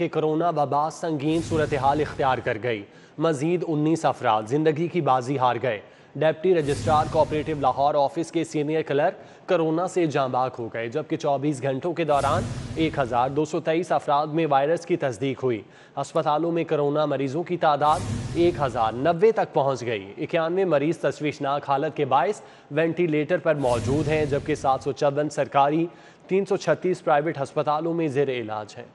के कोरोना वबा संगीन सूरत हाल इख्तियार कर गई मजीद उन्नीस अफराद जिंदगी की बाजी हार गए deputy registrar cooperative Lahore office के सीनियर क्लर्क कोरोना से जांबाक हो गए जबकि 24 घंटों के दौरान 1,223 अफराद में वायरस की तस्दीक हुई अस्पतालों में कोरोना मरीजों की तादाद एक हज़ार नब्बे तक पहुंच गई इक्यानवे मरीज तशवीशनाक हालत के बायस वेंटिलेटर पर मौजूद हैं जबकि सात सौ चौवन सरकारी तीन सौ छत्तीस प्राइवेट अस्पतालों में जेर इलाज हैं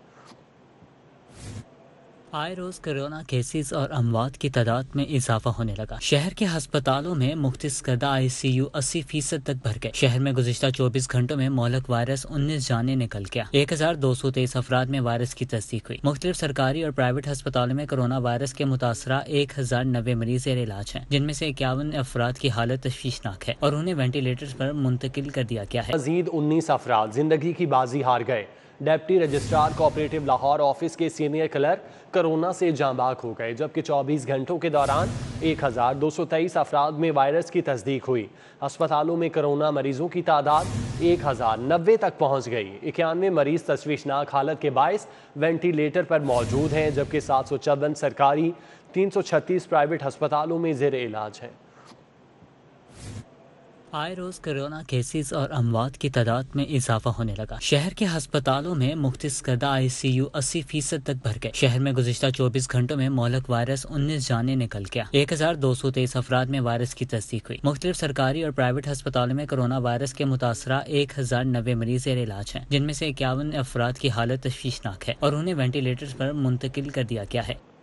आए रोज कोरोना केसेस और अमवात की तादाद में इजाफा होने लगा शहर के अस्पतालों में मुख्त करदा आई सी यू अस्सी फीसद तक भर गए शहर में गुजशत चौबीस घंटों में मौलक वायरस उन्नीस जाने निकल गया एक हजार दो सौ तेईस अफराद में वायरस की तस्दीक हुई मुख्तलिफ सरकारी और प्राइवेट अस्पतालों में कोरोना वायरस के मुतासर एक हजार नब्बे मरीज इलाज है जिनमें ऐसी इक्यावन अफराद की हालत तश्शनाक है और उन्हें वेंटिलेटर आरोप मुंतकिल कर दिया गया है मजीद उन्नीस अफराद जिंदगी की बाजी हार गए deputy registrar cooperative Lahore office के सीनियर क्लर्क कोरोना से जांबाक हो गए जबकि 24 घंटों के दौरान 1,223 अफराद में वायरस की तस्दीक हुई अस्पतालों में कोरोना मरीजों की तादाद एक तक पहुंच गई इक्यानवे मरीज तशवीशनाक हालत के बायस वेंटिलेटर पर मौजूद हैं जबकि सात सरकारी तीन प्राइवेट अस्पतालों में जेर इलाज हैं आए रोज कोरोना केसेस और अमवात की तादाद में इजाफा होने लगा शहर के अस्पतालों में मुख्त करदा आई सी यू अस्सी फीसद तक भर गए शहर में गुजशत चौबीस घंटों में मौलक वायरस उन्नीस जाने निकल गया एक हजार दो सौ तेईस अफराद में वायरस की तस्दीक हुई मुख्तलिफ सरकारी और प्राइवेट अस्पतालों में कोरोना वायरस के मुतासर एक हजार नब्बे मरीज इलाज है जिनमें से इक्यावन अफराद की हालत तश्शनाक है और उन्हें वेंटिलेटर पर मुंतकिल कर दिया गया है